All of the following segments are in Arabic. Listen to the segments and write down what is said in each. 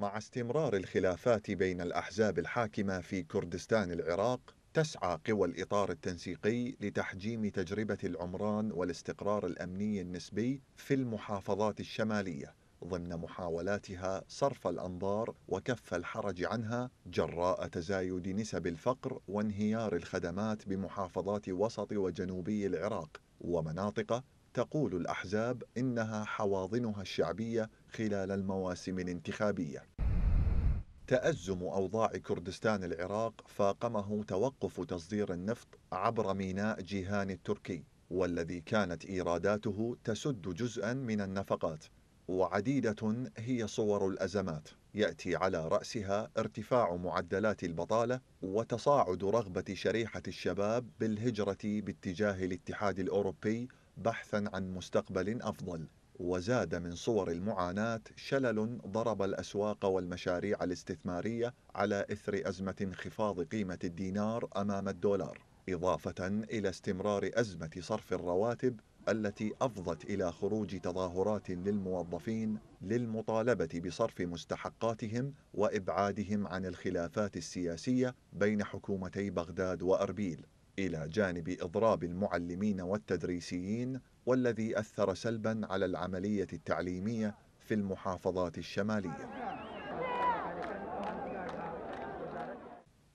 مع استمرار الخلافات بين الأحزاب الحاكمة في كردستان العراق تسعى قوى الإطار التنسيقي لتحجيم تجربة العمران والاستقرار الأمني النسبي في المحافظات الشمالية ضمن محاولاتها صرف الأنظار وكف الحرج عنها جراء تزايد نسب الفقر وانهيار الخدمات بمحافظات وسط وجنوبي العراق ومناطق تقول الأحزاب إنها حواضنها الشعبية خلال المواسم الانتخابية تأزم أوضاع كردستان العراق فاقمه توقف تصدير النفط عبر ميناء جيهان التركي والذي كانت إيراداته تسد جزءا من النفقات وعديدة هي صور الأزمات يأتي على رأسها ارتفاع معدلات البطالة وتصاعد رغبة شريحة الشباب بالهجرة باتجاه الاتحاد الأوروبي بحثا عن مستقبل أفضل وزاد من صور المعاناة شلل ضرب الأسواق والمشاريع الاستثمارية على إثر أزمة انخفاض قيمة الدينار أمام الدولار إضافة إلى استمرار أزمة صرف الرواتب التي أفضت إلى خروج تظاهرات للموظفين للمطالبة بصرف مستحقاتهم وإبعادهم عن الخلافات السياسية بين حكومتي بغداد وأربيل إلى جانب إضراب المعلمين والتدريسيين والذي أثر سلبا على العملية التعليمية في المحافظات الشمالية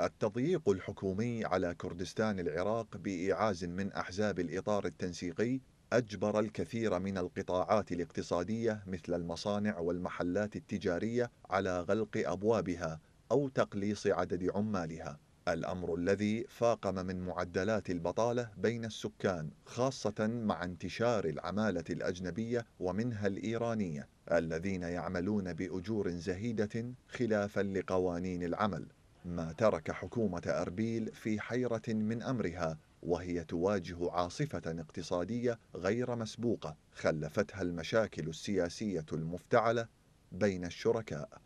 التضييق الحكومي على كردستان العراق بإعاز من أحزاب الإطار التنسيقي أجبر الكثير من القطاعات الاقتصادية مثل المصانع والمحلات التجارية على غلق أبوابها أو تقليص عدد عمالها الأمر الذي فاقم من معدلات البطالة بين السكان خاصة مع انتشار العمالة الأجنبية ومنها الإيرانية الذين يعملون بأجور زهيدة خلافا لقوانين العمل ما ترك حكومة أربيل في حيرة من أمرها وهي تواجه عاصفة اقتصادية غير مسبوقة خلفتها المشاكل السياسية المفتعلة بين الشركاء